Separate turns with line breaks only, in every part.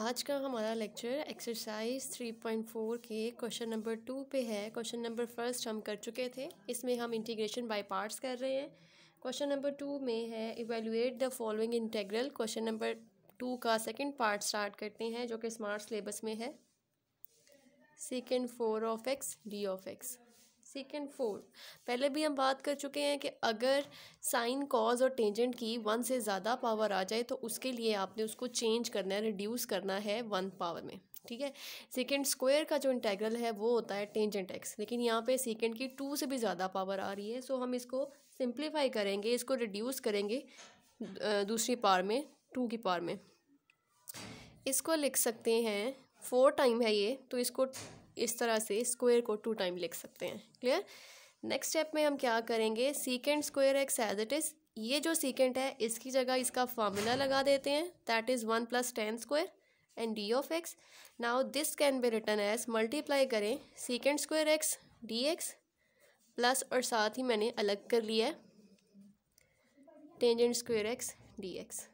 आज का हमारा लेक्चर एक्सरसाइज 3.4 के क्वेश्चन नंबर टू पे है क्वेश्चन नंबर फर्स्ट हम कर चुके थे इसमें हम इंटीग्रेशन बाय पार्ट्स कर रहे हैं क्वेश्चन नंबर टू में है evaluate the following integral question number two का सेकंड पार्ट स्टार्ट करते हैं जो कि स्मार्ट सिलेबस में है second four of x d of x second fourth पहले भी हम बात कर चुके हैं कि अगर साइन कॉज और टेंजेंट की वन से ज़्यादा पावर आ जाए तो उसके लिए आपने उसको चेंज करना है रिड्यूस करना है वन पावर में ठीक है सेकेंड स्क्वायर का जो इंटेग्रल है वो होता है टेंजेंट एक्स लेकिन यहाँ पे सेकेंड की टू से भी ज़्यादा पावर आ रही है सो हम इसको सिंप्लीफाई करेंगे इसको रिड्यूस करेंगे दूसरी पार में टू की पार में इसको लिख सकते हैं फोर टाइम है ये तो इसको इस तरह से स्क्वायर को टू टाइम लिख सकते हैं क्लियर नेक्स्ट स्टेप में हम क्या करेंगे secant square x as it is ये जो सीकेंड है इसकी जगह इसका फार्मूला लगा देते हैं that is one plus tan square and d of x now this can be written as multiply करें secant square x d x plus और साथ ही मैंने अलग कर लिया है tangent square x d x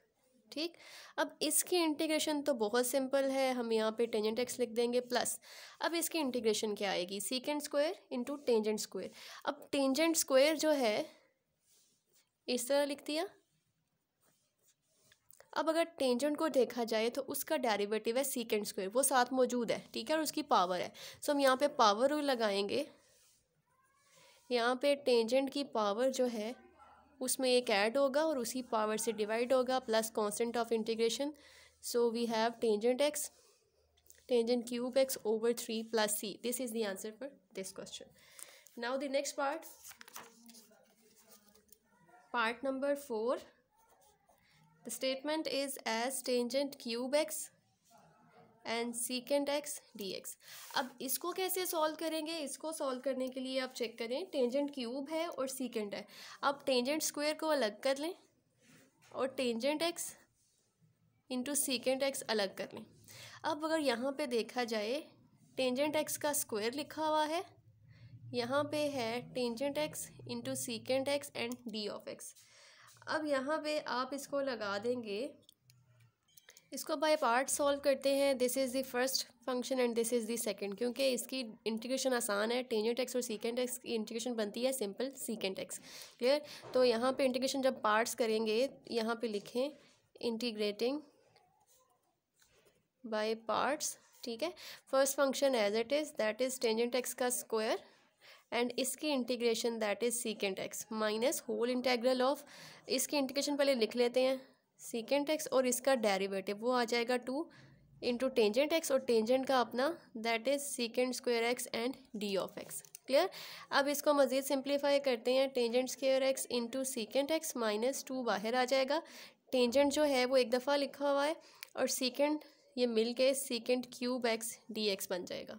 ठीक अब इसकी इंटीग्रेशन तो बहुत सिंपल है हम यहाँ पे टेंजेंट एक्स लिख देंगे प्लस अब इसकी इंटीग्रेशन क्या आएगी secant square into tangent square अब टेंजेंट स्क्वायर जो है इस तरह लिख दिया अब अगर टेंजेंट को देखा जाए तो उसका डेरिवेटिव है सीकेंड स्क्वायर वो साथ मौजूद है ठीक है और उसकी पावर है सो हम यहाँ पे पावर रूल लगाएंगे यहाँ पे टेंजेंट की पावर जो है उसमें एक ऐड होगा और उसी पावर से डिवाइड होगा plus constant of integration so we have tangent x tangent cube x over three plus C this is the answer for this question now the next part part number four the statement is as tangent cube x and secant x d x अब इसको कैसे solve करेंगे इसको solve करने के लिए आप check करें टेंजेंट क्यूब है और सीकेंड है अब टेंजेंट स्क्वेयर को अलग कर लें और tangent x into secant x अलग कर लें अब अगर यहाँ पे देखा जाए टेंजेंट एक्स का स्क्वायर लिखा हुआ है यहाँ पे है tangent x into secant x and d of x अब यहाँ पे आप इसको लगा देंगे इसको बाय पार्ट सॉल्व करते हैं this is the first function and this is the second क्योंकि इसकी इंटीग्रेशन आसान है टेंजेंट एक्स और सीकेंट एक्स की इंटीग्रेशन बनती है सिंपल सीकेंट एक्स क्लियर तो यहाँ पे इंटीग्रेशन जब पार्ट्स करेंगे यहाँ पे लिखें इंटीग्रेटिंग बाय पार्ट्स ठीक है first function as it is that is tangent x का स्क्वायर एंड इसकी integration that is secant x minus whole integral of इसकी इंटीग्रेशन पहले लिख लेते हैं सीकेंट एक्स और इसका डेरिवेटिव वो आ जाएगा टू इंटू टेंजेंट एक्स और टेंजेंट का अपना that is secant square x and d of x clear अब इसको मज़ीद सिंप्लीफाई करते हैं tangent square x into secant x minus two बाहर आ जाएगा टेंजेंट जो है वो एक दफ़ा लिखा हुआ है और सीकेंड ये मिल के secant cube x d x बन जाएगा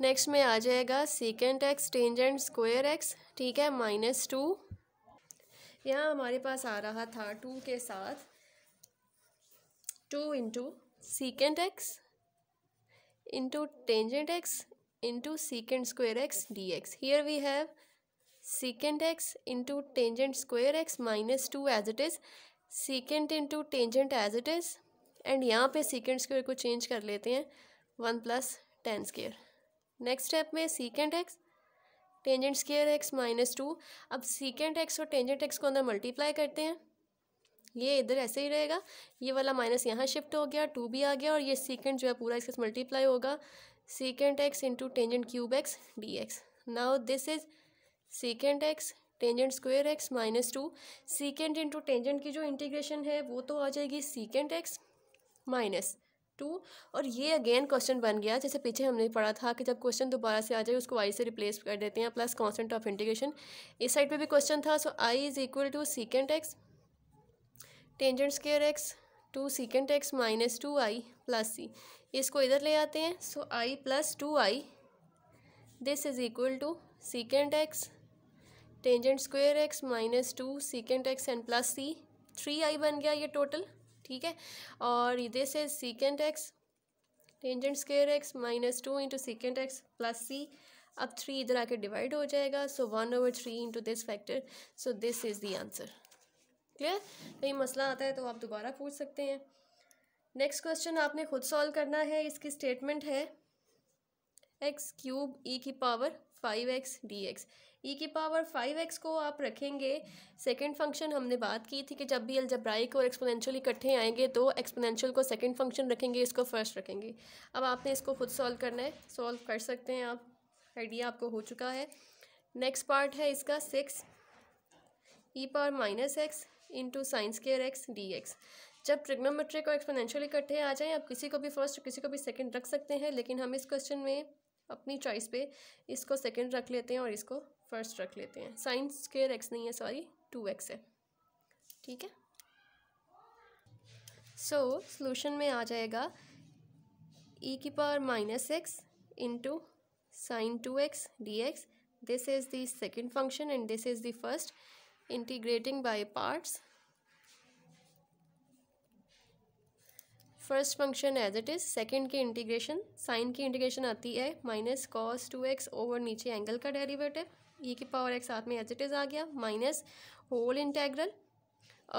नेक्स्ट में आ जाएगा secant x tangent square x ठीक है माइनस टू यहाँ हमारे पास आ रहा था टू के साथ two into secant x into tangent x into secant square x d x here we have secant x into tangent square x minus two as it is secant into tangent as it is and यहाँ पे secant square को change कर लेते हैं one plus tan square next step में secant x tangent square x minus two अब secant x और tangent x को अंदर मल्टीप्लाई करते हैं ये इधर ऐसे ही रहेगा ये वाला माइनस यहाँ शिफ्ट हो गया टू भी आ गया और ये सीकेंड जो है पूरा इसके मल्टीप्लाई होगा secant x into tangent cube x d x now this is secant x tangent square x minus two secant into tangent की जो इंटीग्रेशन है वो तो आ जाएगी सीकेंड एक्स माइनस टू और ये अगेन क्वेश्चन बन गया जैसे पीछे हमने पढ़ा था कि जब क्वेश्चन दोबारा से आ जाए उसको आई से रिप्लेस कर देते हैं प्लस कॉन्सेंट ऑफ इंटीग्रेशन इस साइड पे भी क्वेश्चन था so I is equal to secant x tangent square x two secant x minus two I plus C इसको इधर ले आते हैं so I plus two I this is equal to secant x tangent square x minus two secant x and plus C three I बन गया ये total ठीक है और this is secant x tangent square x minus two into secant x plus C अब three इधर आके divide हो जाएगा so one over three into this factor so this is the answer clear कहीं मसला आता है तो आप दोबारा पूछ सकते हैं नेक्स्ट क्वेश्चन आपने खुद सॉल्व करना है इसकी स्टेटमेंट है एक्स क्यूब ई की power five x d x E की पावर फाइव एक्स को आप रखेंगे सेकेंड फंक्शन हमने बात की थी कि जब भी अलजब्राइक और एक्सपोनेंशियल इकट्ठे आएंगे तो एक्सपोनेंशियल को सेकेंड फंक्शन रखेंगे इसको फर्स्ट रखेंगे अब आपने इसको खुद सॉल्व करना है सॉल्व कर सकते हैं आप आइडिया आपको हो चुका है नेक्स्ट पार्ट है इसका six E power minus x into sine square x d x जब ट्रिग्नोमेट्रिक को एक्सपोनेंशियल इकट्ठे आ जाएं आप किसी को भी फर्स्ट किसी को भी सेकंड रख सकते हैं लेकिन हम इस क्वेश्चन में अपनी चॉइस पे इसको सेकंड रख लेते हैं और इसको फर्स्ट रख लेते हैं साइंस केयर एक्स नहीं है सॉरी टू एक्स है ठीक है सो so, सोल्यूशन में आ जाएगा ई e की power minus x into sine two x d x this is the second function and this is the first integrating by parts first function as it is second की integration sine की integration आती है minus cos two x over नीचे angle का derivative E e की power x साथ में as it is आ गया माइनस होल इंटेग्रल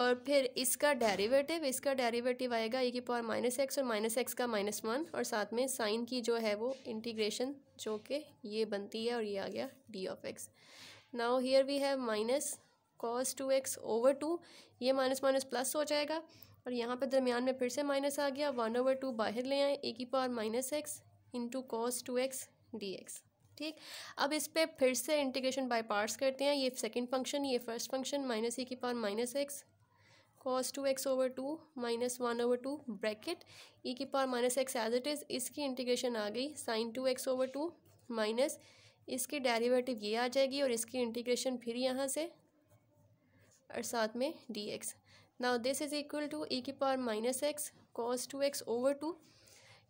और फिर इसका डेरिवेटिव इसका डेरिवेटिव आएगा ई e की पावर माइनस एक्स और माइनस एक्स का माइनस वन और साथ में साइन की जो है वो इंटीग्रेशन जो कि ये बनती है और ये आ गया D of x now here we have minus cos two x over two ये माइनस माइनस प्लस हो जाएगा और यहाँ पर दरमियान में फिर से माइनस आ गया वन ओवर टू बाहर ले आए ए की power minus x into cos two x d x ठीक अब इस पर फिर से इंटीग्रेशन बाय पार्ट्स करते हैं ये सेकंड फंक्शन ये फर्स्ट फंक्शन माइनस ई की power minus x cos two x over two minus one over two bracket E की power minus x as it is इसकी इंटीग्रेशन आ गई sine two x over two minus इसकी derivative ये आ जाएगी और इसकी इंटीग्रेशन फिर यहाँ से और साथ में D x now this is equal to E की power minus x cos two x over two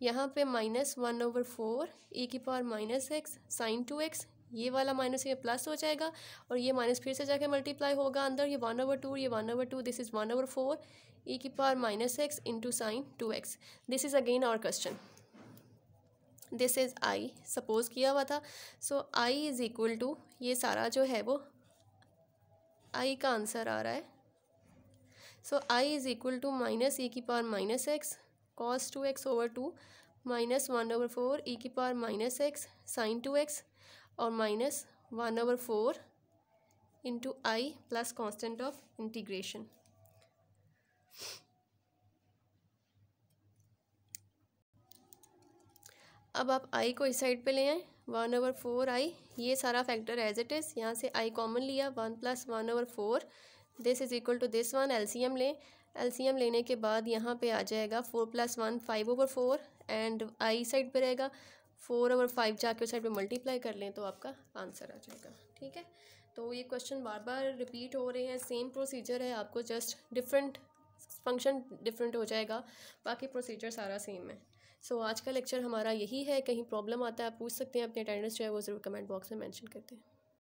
यहाँ पे minus one over four E की power minus x sine two x ये वाला माइनस ये प्लस हो जाएगा और ये माइनस फिर से जाके मल्टीप्लाई होगा अंदर ये वन ओवर टू ये one over two this is one over four E की power minus x into sine two x this is again our question this is I suppose किया हुआ था so I is equal to ये सारा जो है वो आई का आंसर आ रहा है so I is equal to minus E की power minus x cos two x over two minus one over four E की power minus x sine two x और minus one over four into I plus constant of integration अब आप आई को इस side पे ले आए वन ओवर फोर आई ये सारा फैक्टर एज इट इज़ यहाँ से आई कॉमन लिया one plus one over four this is equal to this one LCM लें एलसीएम लेने के बाद यहाँ पे आ जाएगा four plus one five over four and I side पे रहेगा फोर ओवर फाइव जाके उस साइड पे मल्टीप्लाई कर लें तो आपका आंसर आ जाएगा ठीक है तो ये क्वेश्चन बार बार रिपीट हो रहे हैं सेम प्रोसीजर है आपको जस्ट डिफरेंट फंक्शन डिफरेंट हो जाएगा बाकी प्रोसीजर सारा सेम है सो so, आज का लेक्चर हमारा यही है कहीं प्रॉब्लम आता है आप पूछ सकते हैं अपने अटेंडेंस जो है वो ज़रूर कमेंट बॉक्स में मैंशन करते हैं